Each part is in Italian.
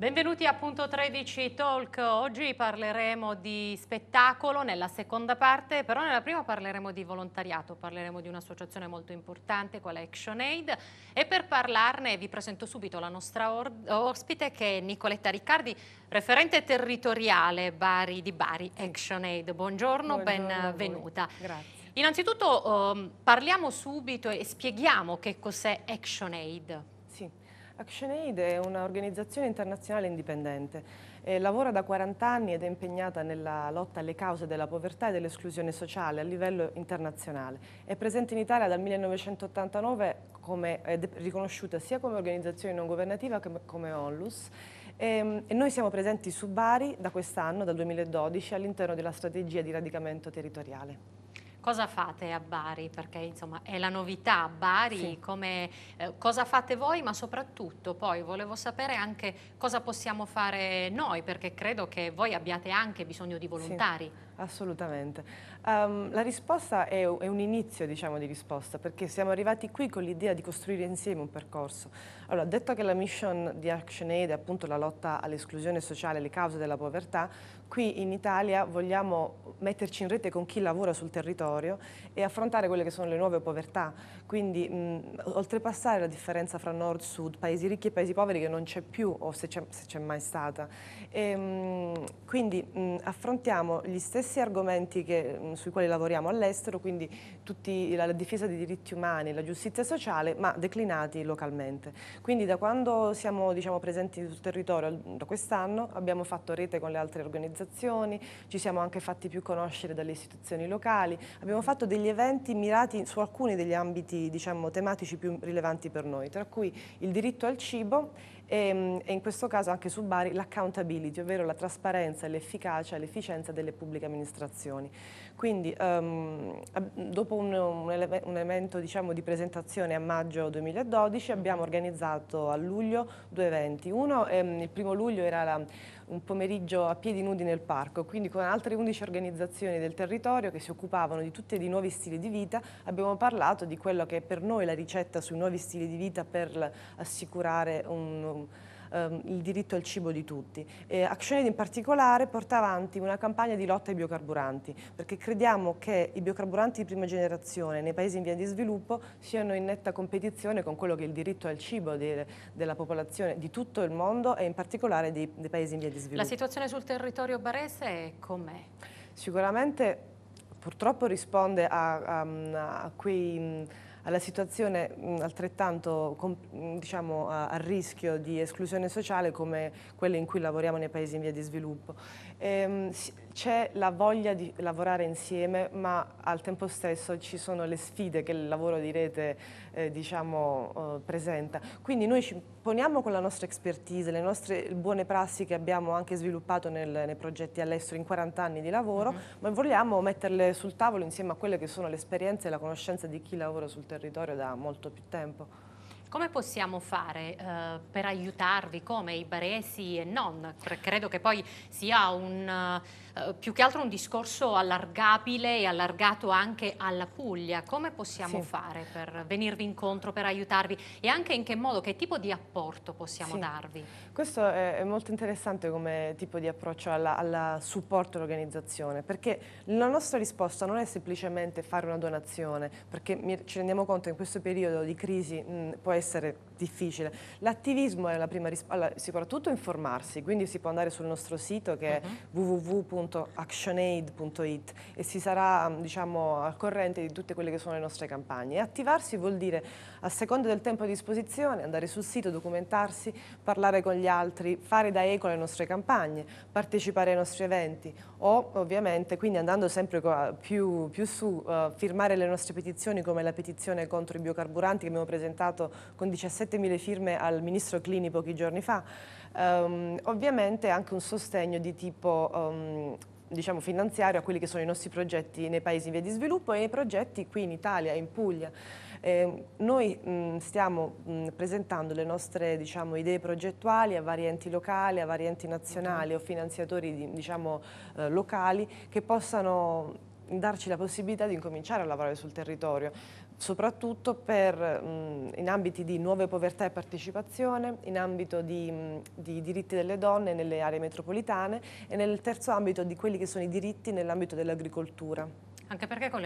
Benvenuti a Punto 13 Talk, oggi parleremo di spettacolo nella seconda parte, però nella prima parleremo di volontariato, parleremo di un'associazione molto importante, quella Action Aid e per parlarne vi presento subito la nostra ospite che è Nicoletta Riccardi, referente territoriale Bari, di Bari ActionAid. Buongiorno, Buongiorno benvenuta. Grazie. Innanzitutto um, parliamo subito e spieghiamo che cos'è ActionAid. ActionAid è un'organizzazione internazionale indipendente, eh, lavora da 40 anni ed è impegnata nella lotta alle cause della povertà e dell'esclusione sociale a livello internazionale. È presente in Italia dal 1989 come, è riconosciuta sia come organizzazione non governativa che come onlus e, ehm, e noi siamo presenti su Bari da quest'anno, dal 2012, all'interno della strategia di radicamento territoriale. Cosa fate a Bari? Perché insomma è la novità a Bari, sì. come, eh, cosa fate voi ma soprattutto poi volevo sapere anche cosa possiamo fare noi perché credo che voi abbiate anche bisogno di volontari. Sì, assolutamente. Um, la risposta è, è un inizio diciamo, di risposta perché siamo arrivati qui con l'idea di costruire insieme un percorso. Allora, detto che la mission di ActionAid è appunto la lotta all'esclusione sociale alle cause della povertà, qui in Italia vogliamo metterci in rete con chi lavora sul territorio e affrontare quelle che sono le nuove povertà, quindi mh, mhmm, oltrepassare la differenza fra nord-sud, e paesi ricchi e paesi poveri che non c'è più o se c'è mai stata. E, ehm, mh, quindi mh, mhmm, affrontiamo gli stessi argomenti che Mm, sui quali lavoriamo all'estero, quindi tutti, la, la difesa dei diritti umani, la giustizia sociale, ma declinati localmente. Quindi da quando siamo diciamo, presenti sul territorio, da quest'anno, abbiamo fatto rete con le altre organizzazioni, ci siamo anche fatti più conoscere dalle istituzioni locali, abbiamo fatto degli eventi mirati su alcuni degli ambiti diciamo, tematici più rilevanti per noi, tra cui il diritto al cibo e, mm, e in questo caso anche su Bari l'accountability, ovvero la trasparenza, l'efficacia e l'efficienza delle pubbliche amministrazioni. Quindi um, dopo un, un, ele un evento diciamo, di presentazione a maggio 2012 abbiamo organizzato a luglio due eventi. Uno, ehm, il primo luglio era la, un pomeriggio a piedi nudi nel parco, quindi con altre 11 organizzazioni del territorio che si occupavano di tutti i nuovi stili di vita abbiamo parlato di quello che è per noi la ricetta sui nuovi stili di vita per assicurare un, un ehm, il diritto al cibo di tutti. Eh, Action in particolare porta avanti una campagna di lotta ai biocarburanti, perché crediamo che i biocarburanti di prima generazione nei paesi in via di sviluppo siano in netta competizione con quello che è il diritto al cibo de, della popolazione di tutto il mondo e in particolare dei, dei paesi in via di sviluppo. La situazione sul territorio barese com'è? Sicuramente purtroppo risponde a, a, a quei alla situazione mh, mm, altrettanto com, mm, diciamo, a, a, rischio di esclusione sociale come quelle in cui lavoriamo nei paesi in via di sviluppo. E, ehm, c'è la voglia di lavorare insieme, ma al tempo stesso ci sono le sfide che il lavoro di rete eh, diciamo, eh, presenta. Quindi noi ci poniamo con la nostra expertise, le nostre buone prassi che abbiamo anche sviluppato nel, nei progetti all'estero in 40 anni di lavoro, mm -hmm. ma vogliamo metterle sul tavolo insieme a quelle che sono le esperienze e la conoscenza di chi lavora sul territorio da molto più tempo. Come possiamo fare eh, per aiutarvi come i baresi e non? Credo che poi sia un... Uh eh, più che altro un discorso allargabile e allargato anche alla Puglia. Come possiamo sì. fare per venirvi incontro, per aiutarvi e anche in che modo, che tipo di apporto possiamo sì. darvi? Questo è molto interessante come tipo di approccio al supporto all'organizzazione perché la nostra risposta non è semplicemente fare una donazione perché ci rendiamo conto che in questo periodo di crisi mh, può essere difficile. L'attivismo è la prima risposta, soprattutto informarsi, quindi si può andare sul nostro sito che è uh-huh. Mhm. www.actionaid.it e si sarà diciamo, al corrente di tutte quelle che sono le nostre campagne. E attivarsi vuol dire, a seconda del tempo a disposizione, andare sul sito, documentarsi, parlare con gli altri, fare da eco alle nostre campagne, partecipare ai nostri eventi o ovviamente quindi andando sempre più, più su uh, firmare le nostre petizioni come la petizione contro i biocarburanti che abbiamo presentato con 17.000 firme al ministro Clini pochi giorni fa, um, ovviamente anche un sostegno di tipo um, diciamo, finanziario a quelli che sono i nostri progetti nei paesi in via di sviluppo e ai progetti qui in Italia, in Puglia. Eh, noi mh, stiamo mh, presentando le nostre diciamo, idee progettuali a vari enti locali, a vari enti nazionali okay. o finanziatori diciamo, eh, locali che possano darci la possibilità di incominciare a lavorare sul territorio, soprattutto per, in ambiti di nuove povertà e partecipazione, in ambito di, di, diritti delle donne nelle aree metropolitane e nel terzo ambito di quelli che sono i diritti nell'ambito dell'agricoltura. Anche perché con,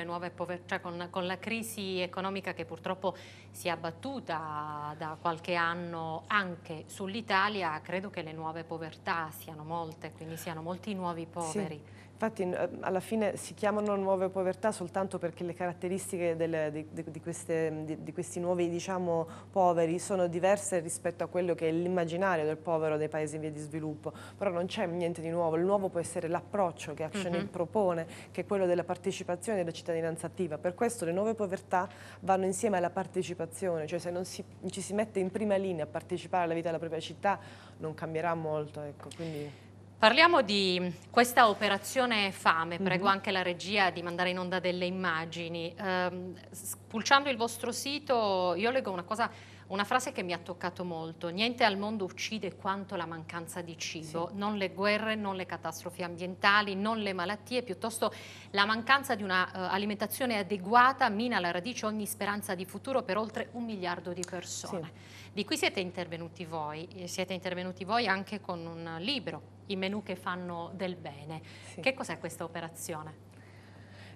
cioè con, con, la crisi economica che purtroppo si è abbattuta da qualche anno anche sull'Italia, credo che le nuove povertà siano molte, quindi siano molti nuovi poveri. Sì. Infatti ehm, alla fine si chiamano nuove povertà soltanto perché le caratteristiche delle, di, di, queste, mm, di, di, questi nuovi diciamo, poveri sono diverse rispetto a quello che è l'immaginario del povero dei paesi in via di sviluppo, però non c'è niente di nuovo, il nuovo può essere l'approccio che ActionAid uh mm-hmm. -huh. propone, che è quello della partecipazione e della cittadinanza attiva, per questo le nuove povertà vanno insieme alla partecipazione, cioè se non si, ci si mette in prima linea a partecipare alla vita della propria città non cambierà molto. Ecco, quindi... Parliamo di questa operazione fame, mhm. prego mm -hmm. anche la regia di mandare in onda delle immagini. Um, ehm, pulciando il vostro sito io leggo una, cosa, una frase che mi ha toccato molto, niente al mondo uccide quanto la mancanza di cibo, sì. non le guerre, non le catastrofi ambientali, non le malattie, piuttosto la mancanza di un'alimentazione eh, uh, adeguata mina alla radice ogni speranza di futuro per oltre un miliardo di persone. Sì. Di qui siete intervenuti voi, siete intervenuti voi anche con un libro, i menu che fanno del bene. Sì. Che cos'è questa operazione?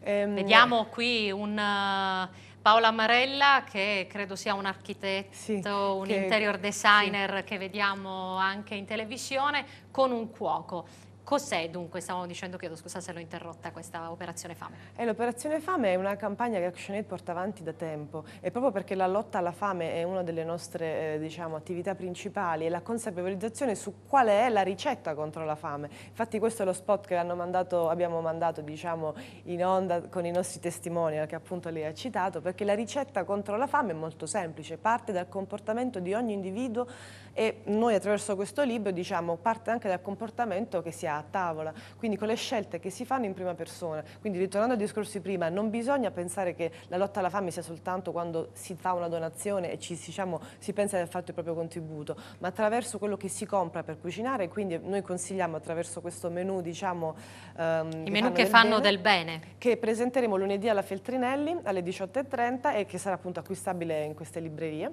Ehm... Vediamo eh, qui un... Eh, Paola Marella, che credo sia un architetto, sì, un che, interior designer sì. che vediamo anche in televisione, con un cuoco. Cos'è dunque, stavamo dicendo, chiedo scusa se l'ho interrotta, questa operazione fame? Eh, L'operazione fame è una campagna che ActionAid porta avanti da tempo e proprio perché la lotta alla fame è una delle nostre eh, diciamo, attività principali e la consapevolizzazione su qual è la ricetta contro la fame. Infatti questo è lo spot che mandato, abbiamo mandato diciamo, in onda con i nostri testimonial eh, che appunto lei ha citato perché la ricetta contro la fame è molto semplice, parte dal comportamento di ogni individuo e noi attraverso questo libro diciamo parte anche dal comportamento che si ha a tavola, quindi con le scelte che si fanno in prima persona. Quindi ritornando ai discorsi prima, non bisogna pensare che la lotta alla fame sia soltanto quando si fa una donazione e ci, diciamo, si pensa di aver fatto il proprio contributo, ma attraverso quello che si compra per cucinare, quindi noi consigliamo attraverso questo menu, diciamo... Ehm, I che menu fanno che del fanno bene, del bene. Che presenteremo lunedì alla Feltrinelli alle 18.30 e che sarà appunto acquistabile in queste librerie.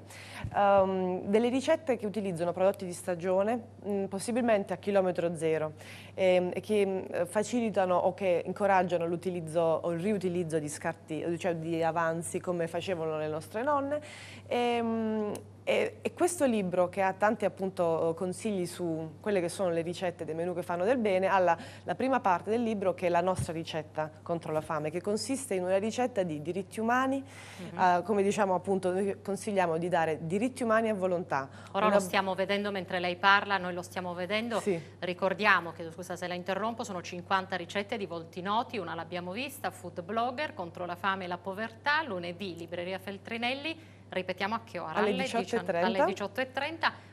Um, delle ricette che utilizzano utilizzano prodotti di stagione, mh, mm, possibilmente a chilometro zero, e, ehm, e che mh, mm, facilitano o che incoraggiano l'utilizzo o il riutilizzo di scarti, cioè di avanzi come facevano le nostre nonne. E, ehm, mh, e, e, questo libro, che ha tanti appunto consigli su quelle che sono le ricette dei menù che fanno del bene, ha la, la, prima parte del libro che è la nostra ricetta contro la fame, che consiste in una ricetta di diritti umani, mm -hmm. uh, come diciamo appunto noi consigliamo di dare diritti umani a volontà. Ora una... lo stiamo vedendo mentre lei parla, noi lo stiamo vedendo, sì. ricordiamo che, scusa se la interrompo, sono 50 ricette di volti noti, una l'abbiamo vista, food blogger contro la fame e la povertà, lunedì libreria Feltrinelli, Ripetiamo a che ora? Alle, 18.30. 18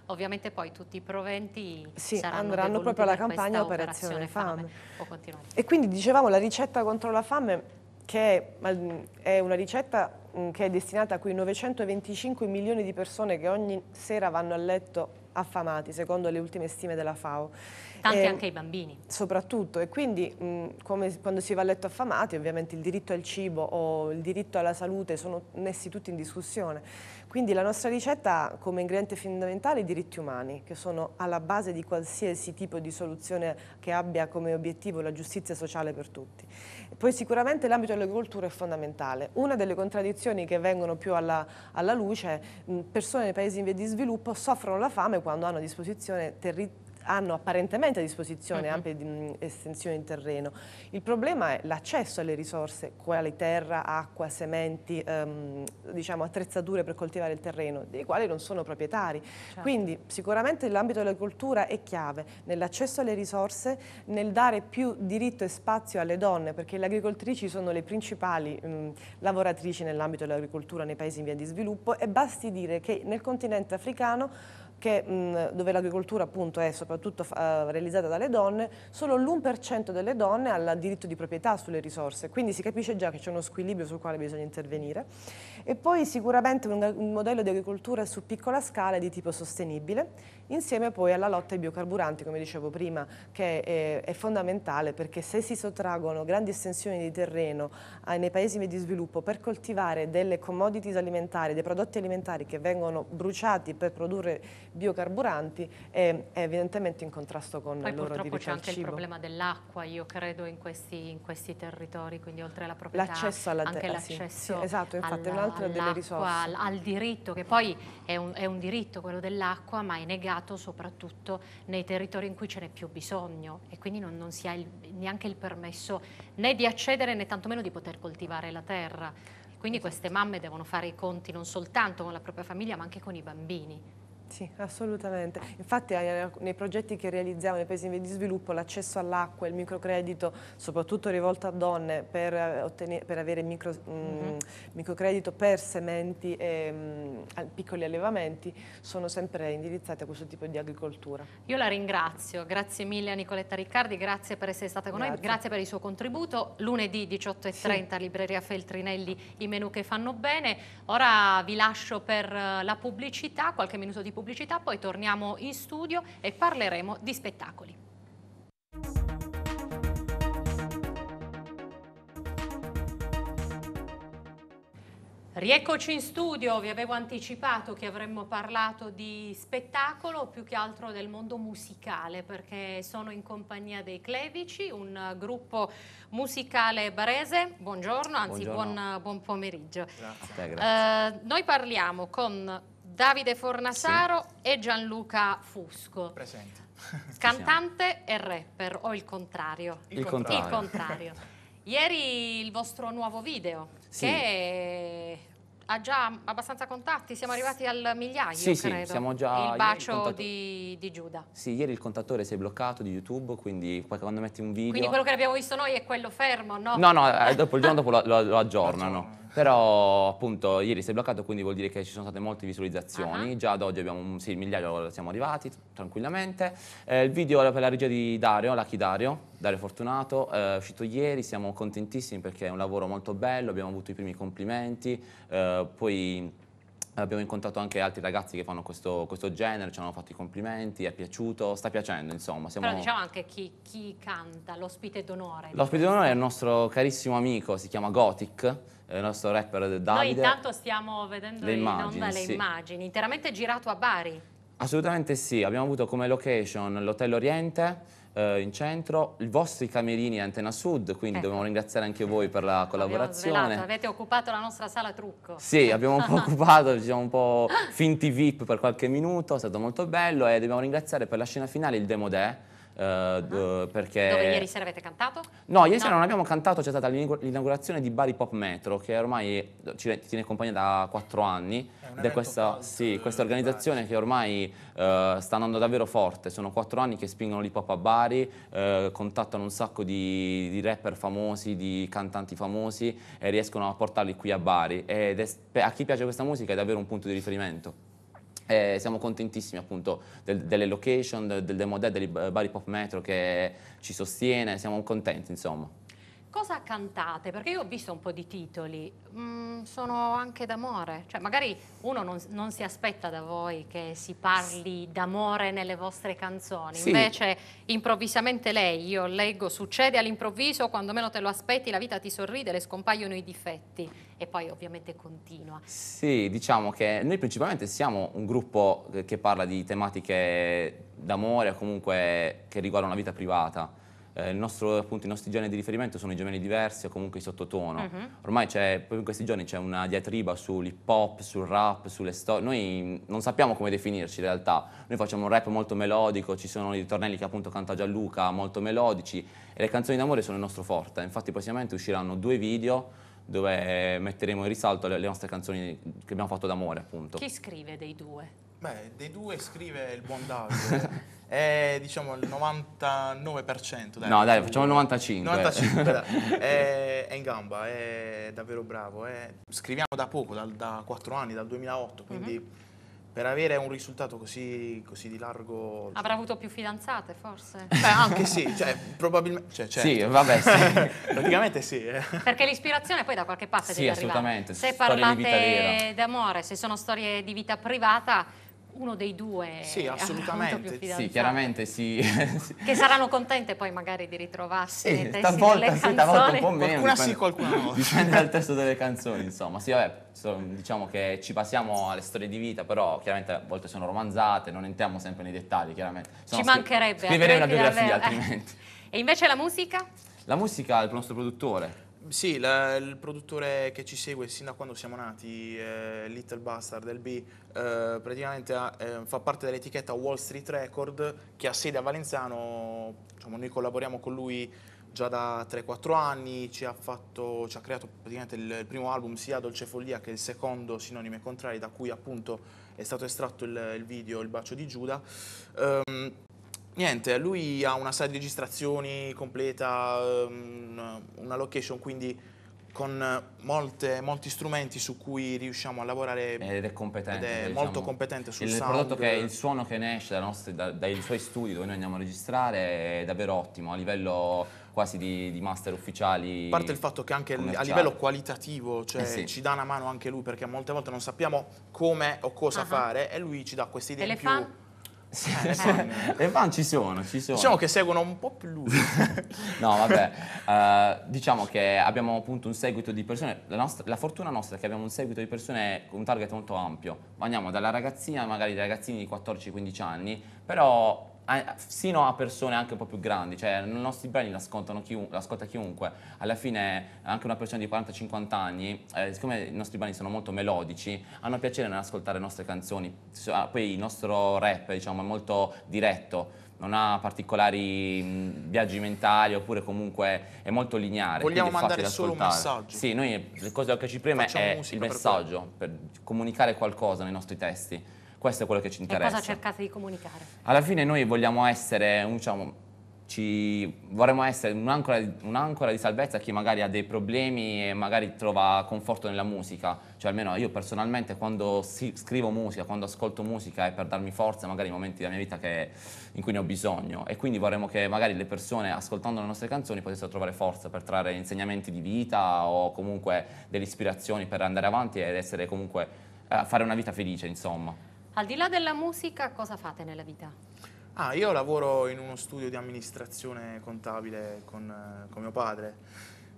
Ovviamente poi tutti i proventi sì, andranno proprio alla campagna Operazione, Fame. fame. E quindi dicevamo la ricetta contro la fame che è una ricetta mm, che è destinata a quei 925 milioni di persone che ogni sera vanno a letto affamati, secondo le ultime stime della FAO. Tanti e, eh, anche i bambini. Soprattutto, e quindi mh, mm, come quando si va a letto affamati, ovviamente il diritto al cibo o il diritto alla salute sono messi tutti in discussione. Quindi la nostra ricetta ha come ingrediente fondamentale i diritti umani, che sono alla base di qualsiasi tipo di soluzione che abbia come obiettivo la giustizia sociale per tutti. Poi sicuramente l'ambito dell'agricoltura è fondamentale. Una delle contraddizioni che vengono più alla, alla luce, persone nei paesi in via di sviluppo soffrono la fame quando hanno a disposizione territori hanno apparentemente a disposizione mhm. ampie mm, estensioni di terreno. Il problema è l'accesso alle risorse, quali terra, acqua, sementi, ehm, diciamo, attrezzature per coltivare il terreno, dei quali non sono proprietari. Certo. Quindi sicuramente l'ambito dell'agricoltura è chiave nell'accesso alle risorse, nel dare più diritto e spazio alle donne, perché le agricoltrici sono le principali mh, mm, lavoratrici nell'ambito dell'agricoltura nei paesi in via di sviluppo e basti dire che nel continente africano che, mh, dove l'agricoltura appunto è soprattutto uh, realizzata dalle donne, solo l'1% delle donne ha il diritto di proprietà sulle risorse, quindi si capisce già che c'è uno squilibrio sul quale bisogna intervenire. E poi sicuramente un, un modello di agricoltura su piccola scala di tipo sostenibile, insieme poi alla lotta ai biocarburanti, come dicevo prima, che è, è fondamentale perché se si sottraggono grandi estensioni di terreno eh, nei paesi di sviluppo per coltivare delle commodities alimentari, dei prodotti alimentari che vengono bruciati per produrre biocarburanti è, è evidentemente in contrasto con Poi il loro diritto al cibo. purtroppo c'è anche il problema dell'acqua, io credo, in questi, in questi, territori, quindi oltre alla proprietà, l'accesso alla anche eh, l'accesso sì, esatto, infatti alla, è un'altra delle risorse. Al, al, diritto, che poi è un, è un diritto quello dell'acqua, ma è negato soprattutto nei territori in cui ce n'è più bisogno e quindi non, non si ha il, neanche il permesso né di accedere né tantomeno di poter coltivare la terra. Quindi esatto. queste mamme devono fare i conti non soltanto con la propria famiglia ma anche con i bambini. Sì, assolutamente. Infatti nei progetti che realizziamo nei paesi in via di sviluppo l'accesso all'acqua e il microcredito, soprattutto rivolto a donne per, eh, ottenere, per avere micro, mm -hmm. mh, microcredito per sementi e mh, mm, piccoli allevamenti, sono sempre indirizzati a questo tipo di agricoltura. Io la ringrazio, grazie mille a Nicoletta Riccardi, grazie per essere stata con grazie. noi, grazie per il suo contributo. Lunedì 18.30 sì. Libreria Feltrinelli, i menu che fanno bene. Ora vi lascio per eh, la pubblicità, qualche minuto di pubblicità pubblicità, poi torniamo in studio e parleremo di spettacoli. Rieccoci in studio, vi avevo anticipato che avremmo parlato di spettacolo, più che altro del mondo musicale, perché sono in compagnia dei Clevici, un gruppo musicale barese. Buongiorno, anzi Buongiorno. Buon, buon, pomeriggio. Grazie. Eh, noi parliamo con Davide Fornasaro sì. e Gianluca Fusco. Presente. Cantante e rapper, o il contrario? Il, il contrario. contrario. Il contrario. Ieri il vostro nuovo video, sì. che ha già abbastanza contatti, siamo arrivati al migliaio, sì, credo. Sì, siamo già... Il bacio il contatto... di, di, Giuda. Sì, ieri il contatore si è bloccato di YouTube, quindi quando metti un video... Quindi quello che abbiamo visto noi è quello fermo, no? No, no, eh, dopo, il giorno dopo lo, lo, lo aggiornano. Però appunto ieri si è bloccato, quindi vuol dire che ci sono state molte visualizzazioni. Uh -huh. Già ad oggi abbiamo un sì, migliaio, siamo arrivati tranquillamente. Eh, il video era per la regia di Dario, Lucky Dario, Dario Fortunato, eh, è uscito ieri, siamo contentissimi perché è un lavoro molto bello, abbiamo avuto i primi complimenti, eh, poi... Abbiamo incontrato anche altri ragazzi che fanno questo, questo, genere, ci hanno fatto i complimenti, è piaciuto, sta piacendo insomma. Siamo... Però diciamo anche chi, chi canta, l'ospite d'onore. L'ospite d'onore è il nostro carissimo amico, si chiama Gothic, il nostro rapper Davide. Noi intanto stiamo vedendo le immagini, in onda le immagini, interamente girato a Bari. Assolutamente sì, abbiamo avuto come location l'Hotel Oriente, eh, in centro, i vostri camerini Antena Sud, quindi ecco. dobbiamo ringraziare anche voi per la collaborazione. Svelato, avete occupato la nostra sala trucco. Sì, abbiamo un po' occupato, ci siamo un po' finti VIP per qualche minuto, è stato molto bello e dobbiamo ringraziare per la scena finale il Demodè, Uh-huh. perché... Dove ieri sera avete cantato? No, ieri no. sera non abbiamo cantato, c'è stata l'inaugurazione di Bari Pop Metro, che ormai ci tiene compagnia da quattro anni. Ed è questa, sì, questa, eh, organizzazione che ormai uh, sta andando davvero forte. Sono quattro anni che spingono l'hip hop a Bari, uh, contattano un sacco di, di, rapper famosi, di cantanti famosi e riescono a portarli qui a Bari. Ed è, a chi piace questa musica è davvero un punto di riferimento. Eh, siamo contentissimi appunto del, delle location, del, del demo dead, del Pop Metro che ci sostiene, siamo contenti insomma. Cosa cantate? Perché io ho visto un po' di titoli, mm, sono anche d'amore, cioè magari uno non, non, si aspetta da voi che si parli d'amore nelle vostre canzoni, sì. invece improvvisamente lei, io leggo, succede all'improvviso, quando meno te lo aspetti la vita ti sorride, le scompaiono i difetti e poi ovviamente continua. Sì, diciamo che noi principalmente siamo un gruppo che parla di tematiche d'amore o comunque che riguardano la vita privata eh, nostro, appunto, i nostri geni di riferimento sono i gemelli diversi o comunque i sottotono. Uh mhm. -huh. Ormai c'è, proprio in questi giorni c'è una diatriba sull'hip hop, sul rap, sulle storie. Noi non sappiamo come definirci in realtà. Noi facciamo un rap molto melodico, ci sono i ritornelli che appunto canta Gianluca, molto melodici, e le canzoni d'amore sono il nostro forte. Infatti prossimamente usciranno due video dove metteremo in risalto le, le nostre canzoni che abbiamo fatto d'amore appunto. Chi scrive dei due? Beh, dei due scrive il buon Davide. è diciamo il 99%. Dai. No, dai, facciamo il 95. 95 dai. È, è, in gamba, è davvero bravo. È... Scriviamo da poco, da, da 4 anni, dal 2008, quindi mm -hmm. per avere un risultato così, così, di largo... Cioè Avrà avuto più fidanzate, forse? Beh, anche sì, cioè, probabilmente... Cioè, certo. Sì, vabbè, sì. Praticamente sì. Eh. Perché l'ispirazione poi da qualche parte sì, deve assolutamente. arrivare. Se parlate d'amore, se sono storie di vita privata uno dei due sì, eh, assolutamente. Sì, chiaramente sì. che saranno contente poi magari di ritrovarsi sì, nei talvolta, sì, un po' meno. Qualcuna dipende, sì, qualcuno no. Dipende dal testo delle canzoni, insomma. Sì, vabbè, diciamo che ci passiamo alle storie di vita, però chiaramente a volte sono romanzate, non entriamo sempre nei dettagli, chiaramente. Sono ci mancherebbe. Scriverei una biografia, davvero. altrimenti. E invece la musica? La musica è il nostro produttore. Sì, la, il produttore che ci segue sin da quando siamo nati, eh, Little Bastard LB, eh, praticamente ha, eh, fa parte dell'etichetta Wall Street Record che ha sede a Valenzano, diciamo, noi collaboriamo con lui già da 3-4 anni, ci ha, fatto, ci ha creato praticamente il, il, primo album sia Dolce Follia che il secondo Sinonime Contrari da cui appunto è stato estratto il, il video Il Bacio di Giuda. Um, Niente, lui ha una sala di registrazioni completa, ehm, una location quindi con molte, molti strumenti su cui riusciamo a lavorare ed è competente ed è diciamo, molto competente sul il sound. prodotto che il suono che ne esce nostra, da, dai suoi studi dove noi andiamo a registrare è davvero ottimo a livello quasi di, di master ufficiali a parte il fatto che anche a livello qualitativo cioè, eh sì. ci dà una mano anche lui perché molte volte non sappiamo come o cosa uh ah -huh. Ah. fare e lui ci dà queste idee in più fa? Sì, eh, sì. Eh. fan ci sono, ci sono. Diciamo che seguono un po' più lui. no, vabbè. Uh, diciamo che abbiamo appunto un seguito di persone. La, nostra, la, fortuna nostra è che abbiamo un seguito di persone con un target molto ampio. Andiamo dalla ragazzina, magari dai ragazzini di 14-15 anni, però sino a persone anche un po' più grandi, cioè i nostri brani li chiunque, l'ascolta chiunque, alla fine anche una persona di 40-50 anni, eh, siccome i nostri brani sono molto melodici, hanno piacere nell'ascoltare le nostre canzoni, ah, poi il nostro rap diciamo, è molto diretto, non ha particolari mh, mm, viaggi mentali oppure comunque è molto lineare. Vogliamo mandare solo un messaggio. Sì, noi le cose che ci preme Facciamo è il messaggio, per, per comunicare qualcosa nei nostri testi. Questo è quello che ci interessa. E cosa cercate di comunicare? Alla fine noi vogliamo essere, diciamo, ci, vorremmo essere un'ancora, un di salvezza a chi magari ha dei problemi e magari trova conforto nella musica. Cioè almeno io personalmente quando si, scrivo musica, quando ascolto musica è per darmi forza magari in momenti della mia vita che, in cui ne ho bisogno. E quindi vorremmo che magari le persone ascoltando le nostre canzoni potessero trovare forza per trarre insegnamenti di vita o comunque delle ispirazioni per andare avanti ed essere comunque, eh, fare una vita felice insomma. Al di là della musica, cosa fate nella vita? Ah, io lavoro in uno studio di amministrazione contabile con, eh, con mio padre,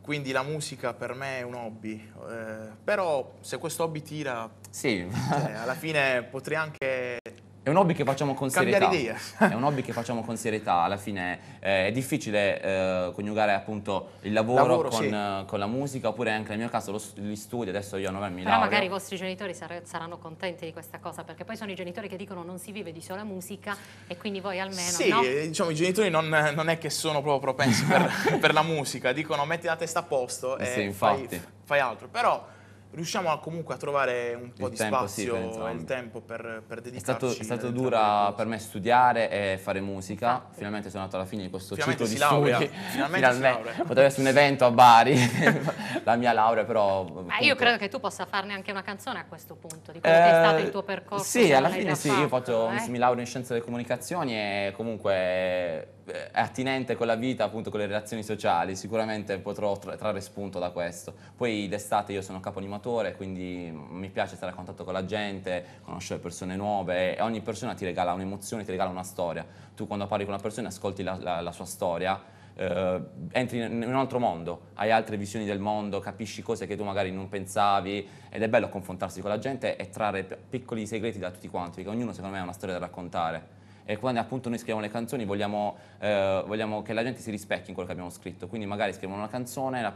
quindi la musica per me è un hobby, eh, però se questo hobby tira, sì. cioè, alla fine potrei anche è un hobby che facciamo con Cambiare serietà. Idea. È un hobby che facciamo con serietà, alla fine eh, è difficile eh, coniugare appunto il lavoro, lavoro con, sì. eh, con, la musica, oppure anche nel mio caso lo, gli studi, adesso io a novembre mi Però laureo. magari i vostri genitori sar saranno contenti di questa cosa, perché poi sono i genitori che dicono non si vive di sola musica e quindi voi almeno, Sì, no? Eh, diciamo i genitori non, non, è che sono proprio propensi per, per, la musica, dicono metti la testa a posto e sì, fai, fai altro, però riusciamo a, comunque a trovare un po' il di tempo, spazio, sì, il tempo per, per dedicarci. È stato, è stato dura per me studiare e fare musica, ah, finalmente sono andato alla fine di questo ciclo di laurea. studi. Finalmente, finalmente potevo essere un evento a Bari, la mia laurea però... Ma ah, io credo che tu possa farne anche una canzone a questo punto, di quello eh, che è eh, stato il tuo percorso. Sì, alla fine sì, fatto, io faccio, eh? mi laureo in scienze delle comunicazioni e comunque eh, è attinente con la vita, appunto con le relazioni sociali, sicuramente potrò trarre spunto da questo. Poi d'estate io sono capo animatore formatore, quindi mi piace stare a contatto con la gente, conoscere persone nuove e ogni persona ti regala un'emozione, ti regala una storia. Tu quando parli con una persona ascolti la, la, la sua storia, eh, entri in un altro mondo, hai altre visioni del mondo, capisci cose che tu magari non pensavi ed è bello confrontarsi con la gente e trarre piccoli segreti da tutti quanti, perché ognuno secondo me ha una storia da raccontare e quando appunto noi scriviamo le canzoni vogliamo, eh, vogliamo, che la gente si rispecchi in quello che abbiamo scritto, quindi magari scriviamo una canzone e una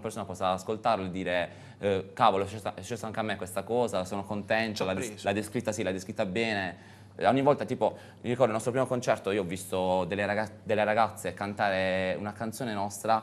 persona, possa ascoltarlo e dire eh, cavolo è successa anche a me questa cosa, sono contento, l'ha, des- l'ha descritta sì, l'ha descritta bene. Eh, ogni volta, tipo, mi ricordo il nostro primo concerto, io ho visto delle, raga- delle ragazze cantare una canzone nostra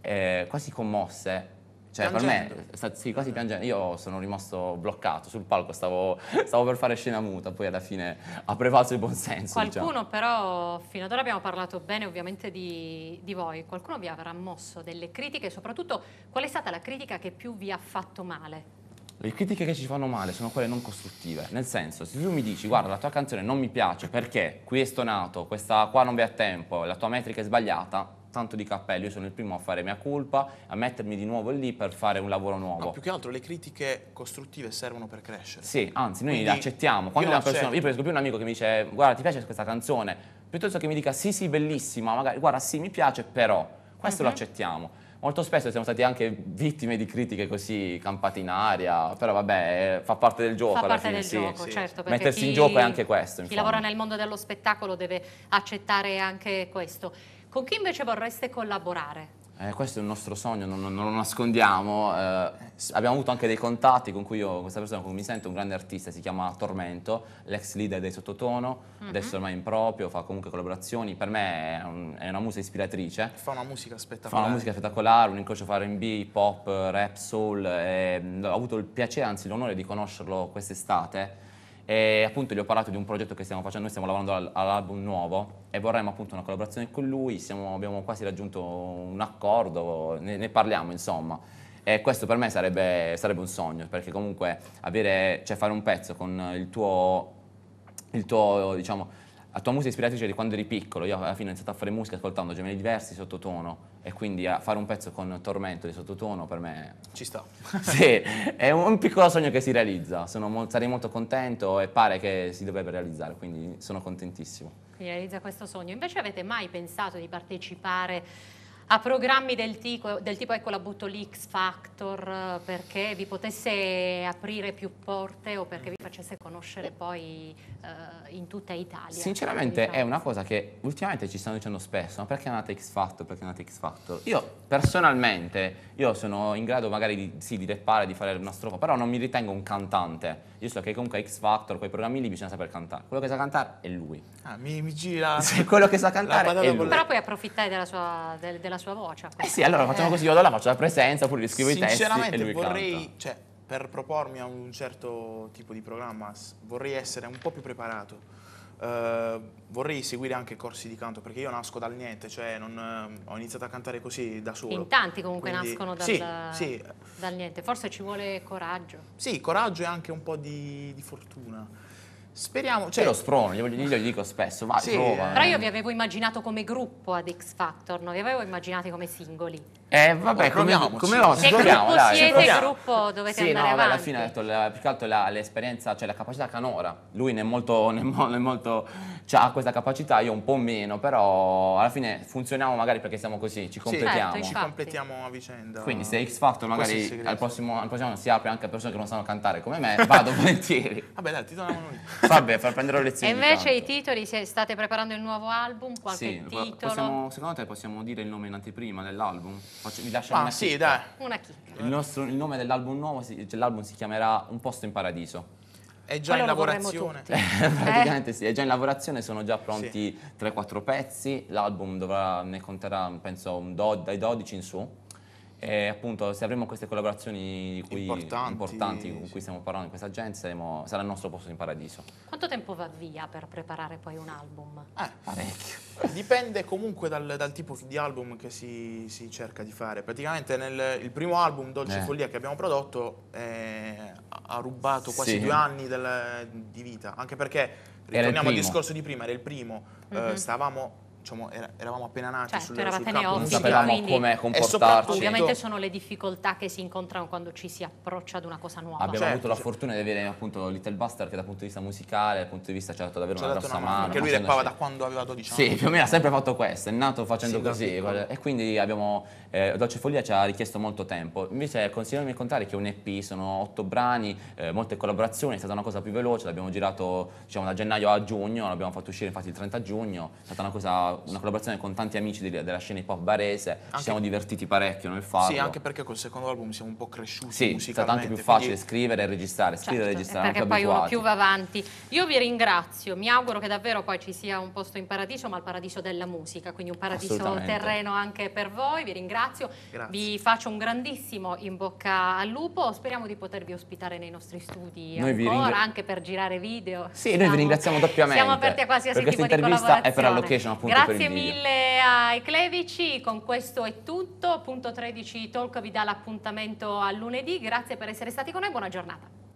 eh, quasi commosse cioè, piangendo. per me, sì, quasi piangendo. Io sono rimasto bloccato sul palco, stavo, stavo per fare scena muta, poi alla fine ha prevalso il buon senso. Diciamo. Qualcuno, diciamo. però, fino ad ora abbiamo parlato bene ovviamente di, di, voi. Qualcuno vi avrà mosso delle critiche, soprattutto qual è stata la critica che più vi ha fatto male? Le critiche che ci fanno male sono quelle non costruttive, nel senso, se tu mi dici guarda la tua canzone non mi piace perché qui è stonato, questa qua non vi ha tempo, la tua metrica è sbagliata, tanto di cappello, io sono il primo a fare mia colpa, a mettermi di nuovo lì per fare un lavoro nuovo. Ma più che altro le critiche costruttive servono per crescere. Sì, anzi, noi Quindi le accettiamo. Quando io, una persona, io preferisco più un amico che mi dice guarda ti piace questa canzone, piuttosto che mi dica sì sì bellissima, magari guarda sì mi piace però, questo uh -huh. lo mhm. accettiamo. Molto spesso siamo stati anche vittime di critiche così campate in aria, però vabbè, eh, fa parte del gioco. Fa parte fine, del sì, gioco, sì. certo. Mettersi chi, in gioco è anche questo. Chi infatti. lavora nel mondo dello spettacolo deve accettare anche questo. Con chi invece vorreste collaborare? Eh, questo è il nostro sogno, non, non lo nascondiamo. Eh, abbiamo avuto anche dei contatti con cui io, questa persona con cui mi sento, un grande artista, si chiama Tormento, l'ex leader dei Sottotono, mm -hmm. adesso ormai in proprio, fa comunque collaborazioni. Per me è, un, è, una musa ispiratrice. Fa una musica spettacolare. Fa una musica spettacolare, un incrocio fra R&B, pop, rap, soul. E, mm, ho avuto il piacere, anzi l'onore di conoscerlo quest'estate e appunto gli ho parlato di un progetto che stiamo facendo, noi stiamo lavorando all'album nuovo e vorremmo appunto una collaborazione con lui, siamo, abbiamo quasi raggiunto un accordo, ne, ne parliamo insomma. E questo per me sarebbe, sarebbe un sogno, perché comunque avere, cioè fare un pezzo con il tuo, il tuo diciamo, la tua musica ispiratrice di quando eri piccolo, io alla fine ho iniziato a fare musica ascoltando gemelli diversi sottotono e quindi a fare un pezzo con tormento di sottotono per me... Ci sta. sì, è un piccolo sogno che si realizza, mo- sarei molto contento e pare che si dovrebbe realizzare, quindi sono contentissimo. Quindi realizza questo sogno. Invece avete mai pensato di partecipare a programmi del tipo, del tipo, ecco la butto lì X Factor eh, perché vi potesse aprire più porte o perché vi facesse conoscere poi eh, in tutta Italia? Sinceramente è una cosa che ultimamente ci stanno dicendo spesso, ma perché è nata X Factor, perché è nata X Factor? Io personalmente, io sono in grado magari di, sì, di reppare, di fare una strofa, però non mi ritengo un cantante. Io so che comunque X Factor, quei programmi lì bisogna saper cantare. Quello che sa cantare è lui. Ah, mi, mi gira. quello che sa cantare è lui. Però puoi approfittare della sua, del, della la sua voce. Eh sì, allora facciamo così, io do la faccio la presenza, oppure gli scrivo i testi Sinceramente vorrei, canta. Cioè, per propormi a un certo tipo di programma, vorrei essere un po' più preparato. Uh, vorrei seguire anche corsi di canto perché io nasco dal niente, cioè non, uh, ho iniziato a cantare così da solo. In tanti comunque Quindi, nascono dal, sì, sì. dal, niente, forse ci vuole coraggio. Sì, coraggio e anche un po' di, di fortuna. Speriamo. Cioè... Io lo sprono, io gli, gli dico spesso, vai, sì. prova. Però io vi avevo immaginato come gruppo ad X Factor, non vi avevo immaginati come singoli. Eh, vabbè, oh, proviamoci. come, come ecco, lo Se proviamo, gruppo dai, siete, proviamo. gruppo dovete sì, andare no, avanti. alla fine ha detto, ecco, la, più che altro l'esperienza, cioè la capacità canora. Lui ne è molto, ne è molto, cioè, ha questa capacità, io un po' meno, però alla fine funzioniamo magari perché siamo così, ci completiamo. Sì, certo, ci completiamo a vicenda. Quindi se X Factor magari al prossimo, al prossimo anno si apre anche a persone che non sanno cantare come me, vado volentieri. Vabbè, dai, ti do una Vabbè, far prendere lezioni. E invece i titoli, se state preparando il nuovo album, qualche sì, titolo? Possiamo, secondo te possiamo dire il nome in anteprima dell'album? Mi lascia ah, una sì, chicca. dai. Una chicca. Il, nostro, il nome dell'album nuovo, cioè, l'album si chiamerà Un posto in paradiso. È già allora in lavorazione. Eh? praticamente eh? sì, è già in lavorazione, sono già pronti sì. 3-4 pezzi, l'album dovrà, ne conterà penso dai 12 in su. E appunto se avremo queste collaborazioni cui, importanti. importanti. con cui stiamo parlando in questa gente saremo, sarà il nostro posto in paradiso. Quanto tempo va via per preparare poi un album? Eh, parecchio. Dipende comunque dal, dal tipo di album che si, si, cerca di fare. Praticamente nel, il primo album Dolce eh. Follia che abbiamo prodotto eh, ha rubato quasi sì. due anni del, di vita, anche perché, ritorniamo al discorso di prima, era il primo, mm -hmm. eh, stavamo diciamo, eravamo appena nati certo, sul, eravate sul campo musicale. Quindi... come comportarci. Certo. Ovviamente sono le difficoltà che si incontrano quando ci si approccia ad una cosa nuova. Abbiamo certo, avuto la certo. fortuna di avere appunto Little Buster che dal punto di vista musicale, dal punto di vista certo davvero una grossa una mano. Perché lui rappava da quando aveva 12 anni. Sì, più o meno ha sempre fatto questo, è nato facendo sì, così. E quindi abbiamo, eh, Dolce Follia ci ha richiesto molto tempo. Invece consigliamo il contrario che un EP sono otto brani, eh, molte collaborazioni, è stata una cosa più veloce, l'abbiamo girato diciamo da gennaio a giugno, l'abbiamo fatto uscire infatti il 30 giugno, è stata una cosa una collaborazione con tanti amici della, della scena hip hop barese, anche ci siamo divertiti parecchio nel farlo. Sì, anche perché col secondo album siamo un po' cresciuti sì, è stato anche più facile scrivere e registrare, scrivere certo, e registrare. Perché poi uno più va avanti. Io vi ringrazio, mi auguro che davvero poi ci sia un posto in paradiso, ma il paradiso della musica, quindi un paradiso terreno anche per voi, vi ringrazio. Grazie. Vi faccio un grandissimo in bocca al lupo, speriamo di potervi ospitare nei nostri studi noi ancora, anche per girare video. Sì, siamo, noi vi ringraziamo doppiamente. Siamo aperti a qualsiasi tipo di collaborazione. Questa intervista è per la location appunto. Grazie Grazie mille ai Clevici, con questo è tutto. Punto 13 Talk vi dà l'appuntamento a lunedì. Grazie per essere stati con noi, buona giornata.